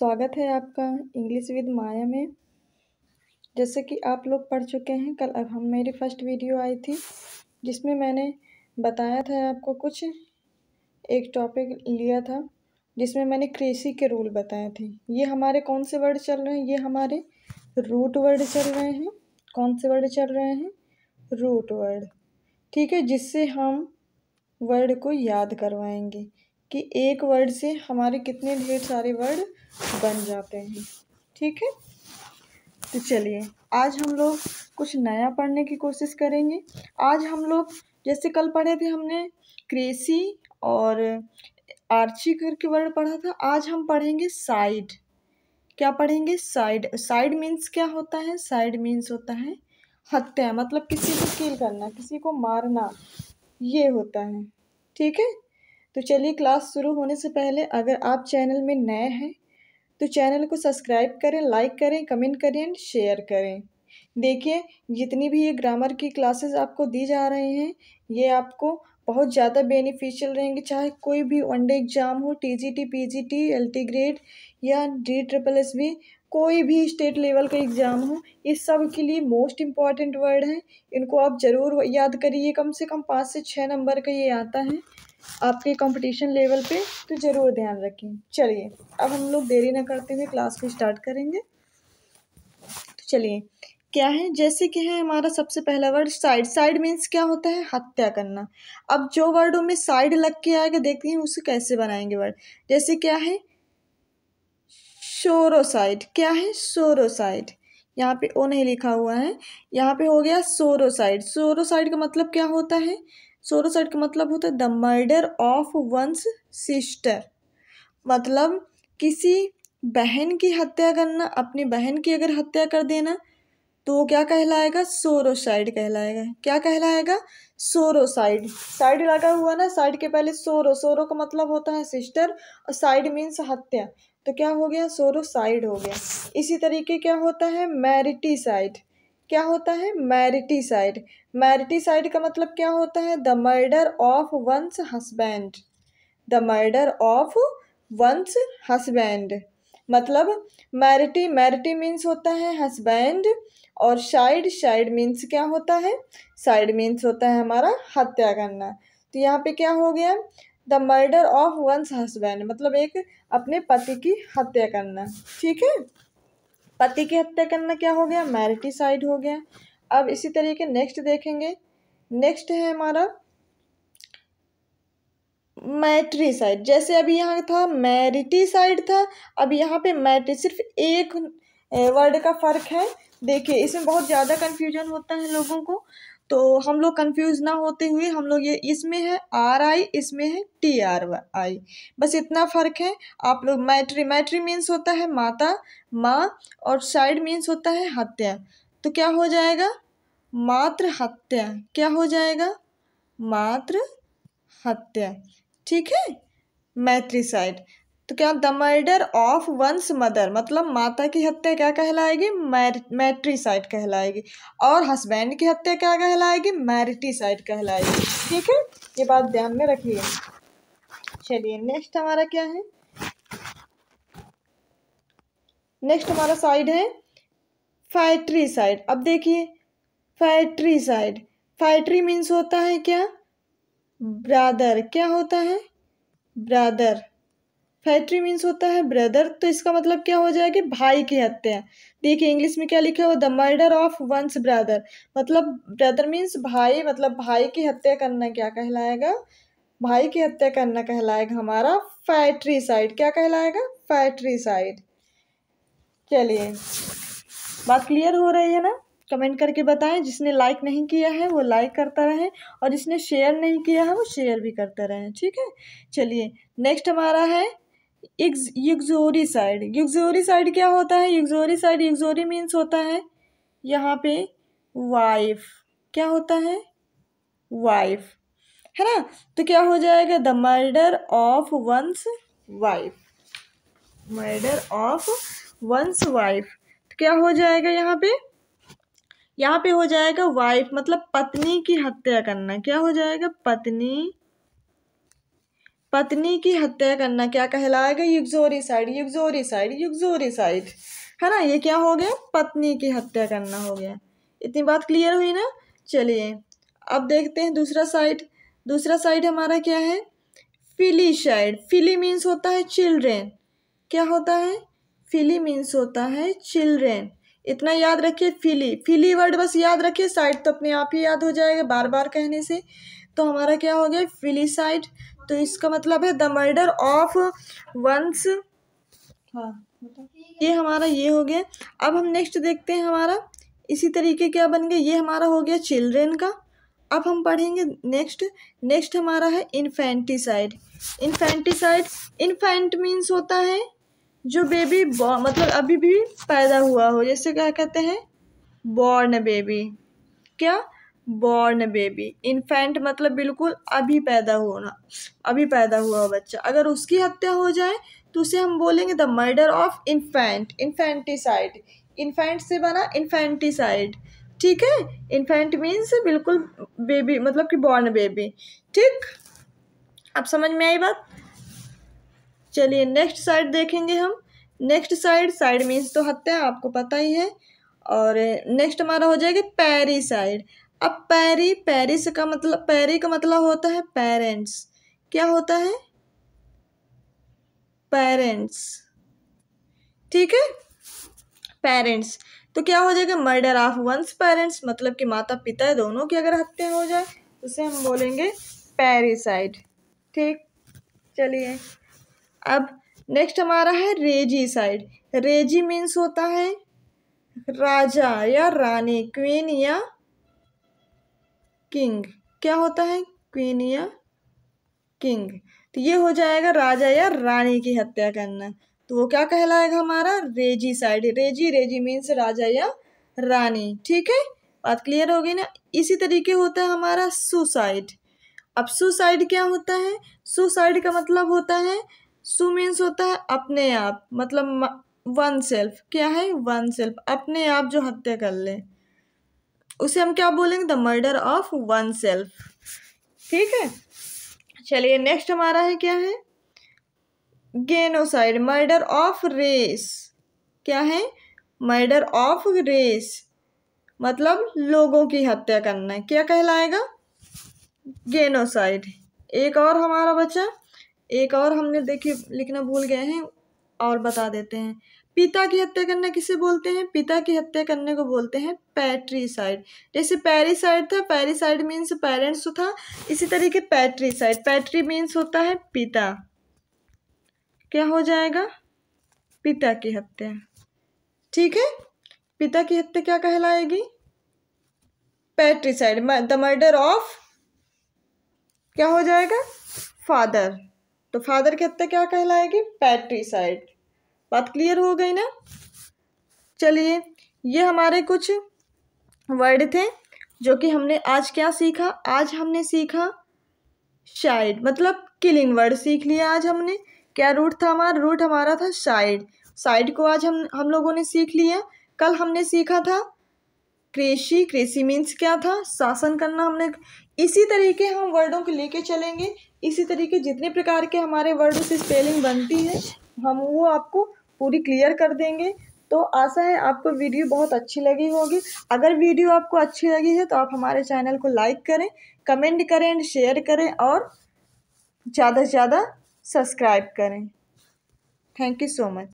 स्वागत है आपका इंग्लिश विद माया में जैसे कि आप लोग पढ़ चुके हैं कल अब हम मेरी फ़र्स्ट वीडियो आई थी जिसमें मैंने बताया था आपको कुछ एक टॉपिक लिया था जिसमें मैंने क्रेसी के रूल बताए थे ये हमारे कौन से वर्ड चल रहे हैं ये हमारे रूट वर्ड चल रहे हैं कौन से वर्ड चल रहे हैं रूट वर्ड ठीक है जिससे हम वर्ड को याद करवाएंगे कि एक वर्ड से हमारे कितने ढेर सारे वर्ड बन जाते हैं ठीक है तो चलिए आज हम लोग कुछ नया पढ़ने की कोशिश करेंगे आज हम लोग जैसे कल पढ़े थे हमने क्रेसी और आर्ची करके वर्ड पढ़ा था आज हम पढ़ेंगे साइड क्या पढ़ेंगे साइड साइड मीन्स क्या होता है साइड मीन्स होता है हत्या मतलब किसी को किल करना किसी को मारना ये होता है ठीक है तो चलिए क्लास शुरू होने से पहले अगर आप चैनल में नए हैं तो चैनल को सब्सक्राइब करें लाइक करें कमेंट करें एंड शेयर करें देखिए जितनी भी ये ग्रामर की क्लासेस आपको दी जा रही हैं ये आपको बहुत ज़्यादा बेनिफिशियल रहेंगे चाहे कोई भी वनडे एग्ज़ाम हो टीजीटी पीजीटी एलटी ग्रेड या डी ट्रिपल एस बी कोई भी स्टेट लेवल का एग्ज़ाम हो ये सब के लिए मोस्ट इम्पॉर्टेंट वर्ड हैं इनको आप ज़रूर याद करिए कम से कम पाँच से छः नंबर का ये आता है आपके कंपटीशन लेवल पे तो ज़रूर ध्यान रखें चलिए अब हम लोग देरी ना करते हुए क्लास को स्टार्ट करेंगे तो चलिए क्या है जैसे कि है हमारा सबसे पहला वर्ड साइड साइड मीन्स क्या होता है हत्या करना अब जो वर्डों में साइड लग के आएगा देखते हैं उसे कैसे बनाएंगे वर्ड जैसे क्या है शोरोसाइड क्या है शोरोसाइड यहाँ पे ओ नहीं लिखा हुआ है यहाँ पे हो गया सोरोसाइड सोरोसाइड का मतलब क्या होता है सोरोसाइट का मतलब होता है the murder of one's sister मतलब किसी बहन की हत्या करना अपनी बहन की अगर हत्या कर देना तो वो क्या कहलाएगा सोरोसाइड कहलाएगा क्या कहलाएगा सोरोसाइड साइड लगा हुआ ना साइड के पहले सोरो सोरो का मतलब होता है सिस्टर और साइड मीन्स हत्या तो क्या हो गया सोरोसाइड हो गया इसी तरीके क्या होता है मैरिटी साइड क्या होता है मैरिटीसाइड मैरिटीसाइड का मतलब क्या होता है the murder of one's husband the murder of one's husband मतलब मैरिटी मैरिटी मीन्स होता है हस्बैंड और साइड साइड मीन्स क्या होता है साइड मीन्स होता है हमारा हत्या करना तो यहाँ पे क्या हो गया the murder of one's husband मतलब एक अपने पति की हत्या करना ठीक है पति की हत्या करना क्या हो गया मैरिटिसाइड हो गया अब इसी तरीके नेक्स्ट देखेंगे नेक्स्ट है हमारा मैट्रीसाइड जैसे अभी यहाँ था मैरिटिसाइड था अब यहाँ पे मैट्री सिर्फ एक वर्ड का फ़र्क है देखिए इसमें बहुत ज़्यादा कन्फ्यूजन होता है लोगों को तो हम लोग कंफ्यूज ना होते हुए हम लोग ये इसमें है आर आई इसमें है टी आर आई बस इतना फ़र्क है आप लोग मैट्री मैट्री मीन्स होता है माता माँ और साइड मीन्स होता है हत्या तो क्या हो जाएगा मात्र हत्या क्या हो जाएगा मात्र हत्या ठीक है मैत्री साइड तो क्या the murder of one's mother मतलब माता की हत्या क्या कहलाएगी साइड कहलाएगी और हस्बैंड की हत्या क्या कहलाएगी साइड कहलाएगी ठीक है ये बात ध्यान में रखिए चलिए नेक्स्ट हमारा क्या है नेक्स्ट हमारा साइड है फैट्री साइड अब देखिए फैट्री साइड फैट्री मीन्स होता है क्या ब्रादर क्या होता है ब्रादर फैक्ट्री मीन्स होता है ब्रदर तो इसका मतलब क्या हो जाएगा भाई की हत्या देखिए इंग्लिश में क्या लिखा हुआ the murder of one's brother मतलब ब्रदर मीन्स भाई मतलब भाई की हत्या करना क्या कहलाएगा भाई की हत्या करना कहलाएगा हमारा फैक्ट्री साइड क्या कहलाएगा फैक्ट्री साइड चलिए बात क्लियर हो रही है ना कमेंट करके बताएं जिसने लाइक नहीं किया है वो लाइक करता रहे और जिसने शेयर नहीं किया है वो शेयर भी करता रहे ठीक है चलिए नेक्स्ट हमारा है यग्जोरीसाइड साइड क्या होता है साइड यग्जोरी मीन्स होता है यहाँ पे वाइफ क्या होता है वाइफ है ना तो क्या हो जाएगा the murder of one's wife murder of one's wife तो क्या हो जाएगा यहाँ पे यहाँ पे हो जाएगा वाइफ मतलब पत्नी की हत्या करना क्या हो जाएगा पत्नी पत्नी की हत्या करना क्या कहलाएगा युगजोरी युगजोरी साइड साइड युगजोरी साइड है ना ये क्या हो गया पत्नी की हत्या करना हो गया इतनी बात क्लियर हुई ना चलिए अब देखते हैं दूसरा साइड दूसरा साइड हमारा क्या है फिली साइड फिली मीन्स होता है चिल्ड्रेन क्या होता है फिली मीन्स होता है चिल्ड्रेन इतना याद रखिए फिली फिली वर्ड बस याद रखिए साइड तो अपने आप ही याद हो जाएगा बार बार कहने से तो हमारा क्या हो गया फिली साइड तो इसका मतलब है द मर्डर ऑफ वंस हाँ ये हमारा ये हो गया अब हम नेक्स्ट देखते हैं हमारा इसी तरीके क्या बन गया ये हमारा हो गया चिल्ड्रेन का अब हम पढ़ेंगे नेक्स्ट नेक्स्ट हमारा है इन्फेंटिसाइड इन्फेंटिसाइड इन्फेंट मीन्स होता है जो बेबी मतलब अभी भी पैदा हुआ हो जैसे क्या कहते हैं बॉर्न बेबी क्या बॉर्न बेबी इन्फेंट मतलब बिल्कुल अभी पैदा होना अभी पैदा हुआ बच्चा अगर उसकी हत्या हो जाए तो उसे हम बोलेंगे the murder of infant infanticide infant से बना इन्फेंटिसाइड ठीक है इन्फेंट मीन्स बिल्कुल बेबी मतलब कि बॉर्न बेबी ठीक अब समझ में आई बात चलिए नेक्स्ट साइड देखेंगे हम नेक्स्ट साइड साइड मीन्स तो हत्या आपको पता ही है और नेक्स्ट हमारा हो जाएगा पैरी साइड अब पैरी पैरिस का मतलब पैरी का मतलब होता है पेरेंट्स क्या होता है पेरेंट्स ठीक है पेरेंट्स तो क्या हो जाएगा मर्डर ऑफ वंस पेरेंट्स मतलब कि माता पिता दोनों की अगर हत्या हो जाए उसे हम बोलेंगे पेरिसाइड ठीक चलिए अब नेक्स्ट हमारा है रेजी साइड रेजी मीन्स होता है राजा या रानी क्वीन या किंग क्या होता है क्वीन या किंग तो ये हो जाएगा राजा या रानी की हत्या करना तो वो क्या कहलाएगा हमारा रेजी साइड रेजी रेजी मीन्स राजा या रानी ठीक है बात क्लियर हो गई ना इसी तरीके होता है हमारा सुसाइड अब सुसाइड क्या होता है सुसाइड का मतलब होता है सु मीन्स होता है अपने आप मतलब वन सेल्फ क्या है वन सेल्फ अपने आप जो हत्या कर ले उसे हम क्या बोलेंगे the murder of oneself ठीक है चलिए नेक्स्ट हमारा है क्या है गेनोसाइड मर्डर ऑफ रेस क्या है मर्डर ऑफ रेस मतलब लोगों की हत्या करना है क्या कहलाएगा गेनोसाइड एक और हमारा बच्चा एक और हमने देखिए लिखना भूल गए हैं और बता देते हैं पिता की हत्या करना किसे बोलते हैं पिता की हत्या करने को बोलते हैं पैट्रीसाइड जैसे पैरिसाइड था पैरिसाइड मीन्स पेरेंट्स तो था इसी तरीके पैट्रीसाइड पैट्री मीन्स होता है पिता क्या हो जाएगा पिता की हत्या ठीक है पिता की हत्या क्या कहलाएगी पैट्रीसाइड द मर्डर ऑफ क्या हो जाएगा फादर तो फादर की हत्या क्या कहलाएगी पैट्रीसाइड बात क्लियर हो गई ना चलिए ये हमारे कुछ वर्ड थे जो कि हमने आज क्या सीखा आज हमने सीखा शाइड मतलब किलिंग वर्ड सीख लिया आज हमने क्या रूट था हमारा रूट हमारा था शायद साइड को आज हम हम लोगों ने सीख लिया कल हमने सीखा था कृषि कृषि मीन्स क्या था शासन करना हमने इसी तरीके हम वर्डों को लेके चलेंगे इसी तरीके जितने प्रकार के हमारे वर्डों से स्पेलिंग बनती है हम वो आपको पूरी क्लियर कर देंगे तो आशा है आपको वीडियो बहुत अच्छी लगी होगी अगर वीडियो आपको अच्छी लगी है तो आप हमारे चैनल को लाइक करें कमेंट करें शेयर करें और ज़्यादा से ज़्यादा सब्सक्राइब करें थैंक यू सो मच